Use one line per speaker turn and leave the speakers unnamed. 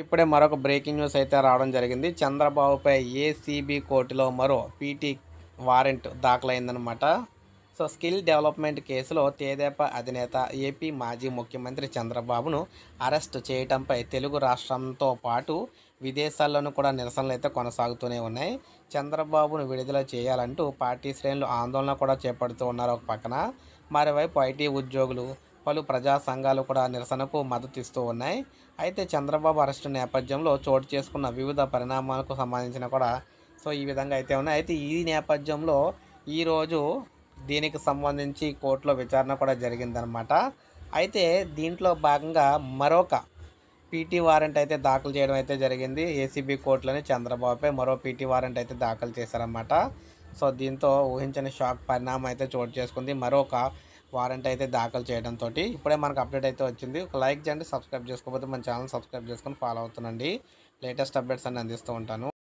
ఇప్పుడే మరొక breaking news అయితే రావడం జరిగింది చంద్రబాబుపై ఏసీబీ కోర్టులో మరో పీటీ వారెంట్ దాఖలైందనమాట సో స్కిల్ డెవలప్మెంట్ కేసులో తేదేపా అధినేత ఏపీ మాజీ ముఖ్యమంత్రి చంద్రబాబును అరెస్ట్ చేయటంపై తెలుగు రాష్ట్రంతో పాటు విదేశాల్లోనూ కూడా నిరసనలు అయితే కొనసాగుతూనే ఉన్నాయి చంద్రబాబును విడుదల చేయాలంటూ పార్టీ శ్రేణులు ఆందోళన కూడా చేపడుతూ ఉన్నారు ఒక పక్కన మరోవైపు ఐటీ ఉద్యోగులు పలు ప్రజా సంఘాలు కూడా నిరసనకు మద్దతు ఇస్తూ ఉన్నాయి అయితే చంద్రబాబు అరెస్టు నేపథ్యంలో చోటు చేసుకున్న వివిధ పరిణామాలకు సంబంధించిన కూడా సో ఈ విధంగా అయితే ఉన్నాయి అయితే ఈ నేపథ్యంలో ఈరోజు దీనికి సంబంధించి కోర్టులో విచారణ కూడా జరిగిందనమాట అయితే దీంట్లో భాగంగా మరొక పీటీ వారెంట్ అయితే దాఖలు చేయడం అయితే జరిగింది ఏసీబీ కోర్టులోని చంద్రబాబుపై మరో పీటీ వారెంట్ అయితే దాఖలు చేశారన్నమాట సో దీంతో ఊహించని షాక్ పరిణామం అయితే చోటు చేసుకుంది మరొక వారంట్ అయితే దాఖలు చేయడంతో ఇప్పుడే మనకు అప్డేట్ అయితే వచ్చింది ఒక లైక్ చేయండి సబ్స్క్రైబ్ చేసుకోకపోతే మన ఛానల్ సబ్స్క్రైబ్ చేసుకొని ఫాలో అవుతుందండి లేటెస్ట్ అప్డేట్స్ అన్ని అందిస్తూ ఉంటాను